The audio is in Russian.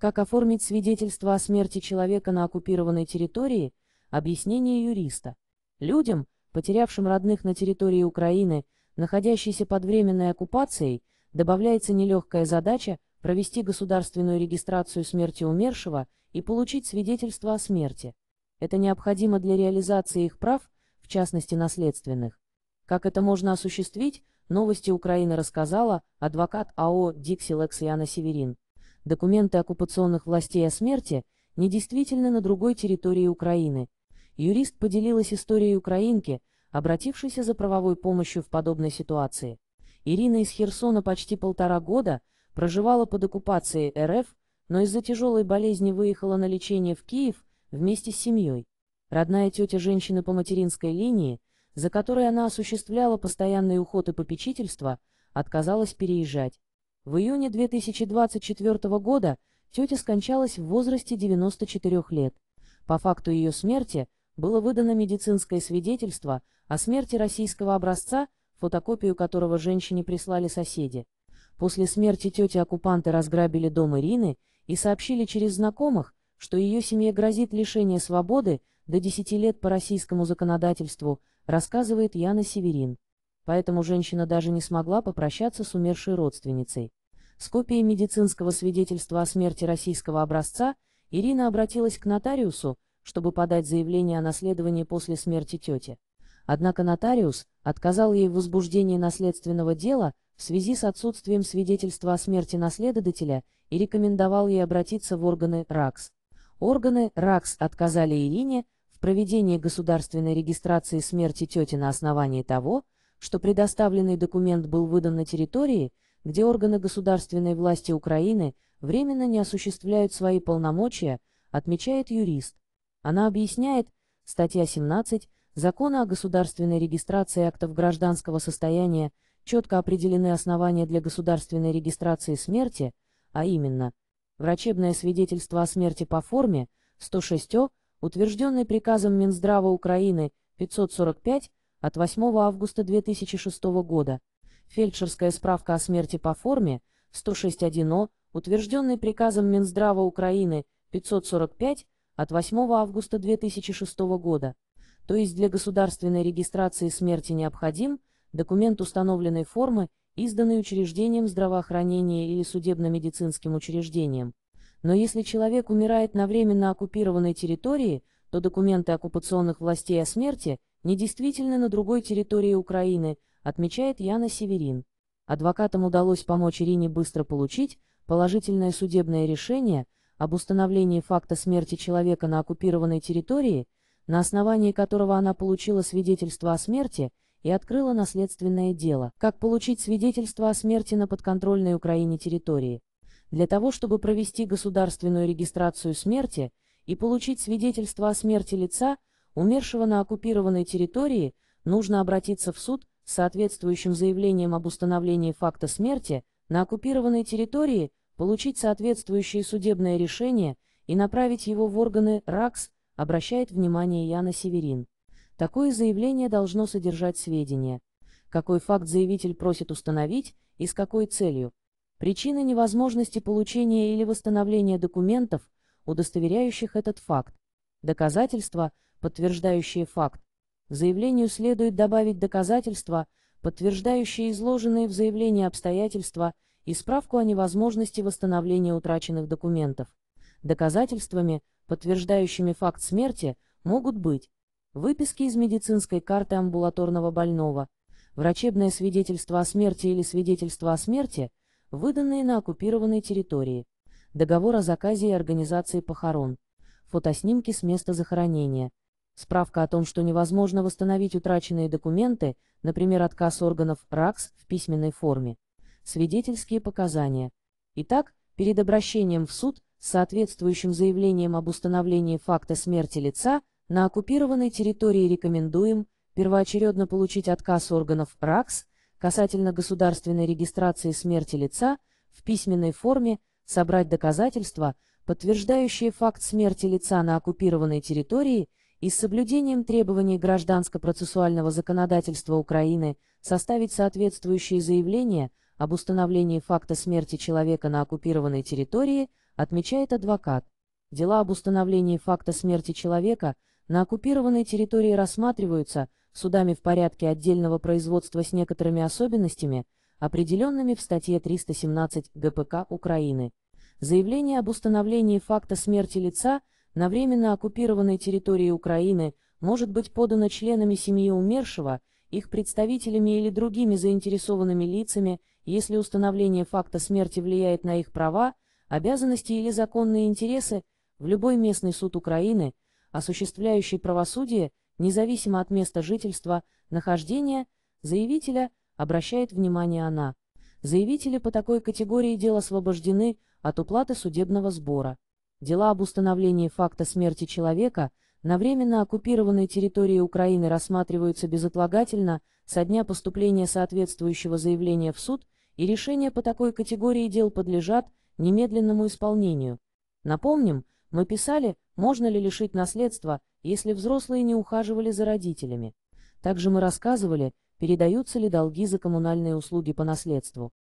Как оформить свидетельство о смерти человека на оккупированной территории? Объяснение юриста. Людям, потерявшим родных на территории Украины, находящейся под временной оккупацией, добавляется нелегкая задача провести государственную регистрацию смерти умершего и получить свидетельство о смерти. Это необходимо для реализации их прав, в частности наследственных. Как это можно осуществить, новости Украины рассказала адвокат АО «Диксилекс» Яна Северин документы оккупационных властей о смерти недействительны на другой территории Украины. Юрист поделилась историей украинки, обратившейся за правовой помощью в подобной ситуации. Ирина из Херсона почти полтора года проживала под оккупацией РФ, но из-за тяжелой болезни выехала на лечение в Киев вместе с семьей. Родная тетя женщины по материнской линии, за которой она осуществляла постоянный уход и попечительство, отказалась переезжать. В июне 2024 года тетя скончалась в возрасте 94 лет. По факту ее смерти было выдано медицинское свидетельство о смерти российского образца, фотокопию которого женщине прислали соседи. После смерти тети оккупанты разграбили дом Ирины и сообщили через знакомых, что ее семье грозит лишение свободы до 10 лет по российскому законодательству, рассказывает Яна Северин. Поэтому женщина даже не смогла попрощаться с умершей родственницей. С копией медицинского свидетельства о смерти российского образца Ирина обратилась к нотариусу, чтобы подать заявление о наследовании после смерти тети. Однако нотариус отказал ей в возбуждении наследственного дела в связи с отсутствием свидетельства о смерти наследодателя и рекомендовал ей обратиться в органы РАКС. Органы РАКС отказали Ирине в проведении государственной регистрации смерти тети на основании того, что предоставленный документ был выдан на территории, где органы государственной власти Украины временно не осуществляют свои полномочия, отмечает юрист. Она объясняет, статья 17 Закона о государственной регистрации актов гражданского состояния четко определены основания для государственной регистрации смерти, а именно, врачебное свидетельство о смерти по форме 106 утвержденный приказом Минздрава Украины 545 от 8 августа 2006 года, Фельдшерская справка о смерти по форме 106.1о, утвержденный приказом Минздрава Украины 545 от 8 августа 2006 года, то есть для государственной регистрации смерти необходим документ установленной формы, изданный учреждением здравоохранения или судебно-медицинским учреждением. Но если человек умирает на временно оккупированной территории, то документы оккупационных властей о смерти недействительны на другой территории Украины – отмечает Яна Северин. Адвокатам удалось помочь Ирине быстро получить положительное судебное решение об установлении факта смерти человека на оккупированной территории, на основании которого она получила свидетельство о смерти и открыла наследственное дело. Как получить свидетельство о смерти на подконтрольной Украине территории? Для того, чтобы провести государственную регистрацию смерти и получить свидетельство о смерти лица, умершего на оккупированной территории, нужно обратиться в суд соответствующим заявлением об установлении факта смерти на оккупированной территории, получить соответствующее судебное решение и направить его в органы РАКС, обращает внимание Яна Северин. Такое заявление должно содержать сведения. Какой факт заявитель просит установить и с какой целью. Причины невозможности получения или восстановления документов, удостоверяющих этот факт. Доказательства, подтверждающие факт. Заявлению следует добавить доказательства, подтверждающие изложенные в заявлении обстоятельства и справку о невозможности восстановления утраченных документов. Доказательствами, подтверждающими факт смерти, могут быть выписки из медицинской карты амбулаторного больного, врачебное свидетельство о смерти или свидетельство о смерти, выданные на оккупированной территории, договор о заказе и организации похорон, фотоснимки с места захоронения, Справка о том, что невозможно восстановить утраченные документы, например, отказ органов РАКС в письменной форме. Свидетельские показания. Итак, перед обращением в суд с соответствующим заявлением об установлении факта смерти лица на оккупированной территории рекомендуем первоочередно получить отказ органов РАКС касательно государственной регистрации смерти лица в письменной форме, собрать доказательства, подтверждающие факт смерти лица на оккупированной территории – и с соблюдением требований гражданско-процессуального законодательства Украины составить соответствующие заявления об установлении факта смерти человека на оккупированной территории, отмечает адвокат. Дела об установлении факта смерти человека на оккупированной территории рассматриваются судами в порядке отдельного производства с некоторыми особенностями, определенными в статье 317 ГПК Украины. Заявление об установлении факта смерти лица – на временно оккупированной территории Украины может быть подано членами семьи умершего, их представителями или другими заинтересованными лицами, если установление факта смерти влияет на их права, обязанности или законные интересы, в любой местный суд Украины, осуществляющий правосудие, независимо от места жительства, нахождения, заявителя, обращает внимание она. Заявители по такой категории дел освобождены от уплаты судебного сбора. Дела об установлении факта смерти человека на временно оккупированной территории Украины рассматриваются безотлагательно со дня поступления соответствующего заявления в суд, и решения по такой категории дел подлежат немедленному исполнению. Напомним, мы писали, можно ли лишить наследства, если взрослые не ухаживали за родителями. Также мы рассказывали, передаются ли долги за коммунальные услуги по наследству.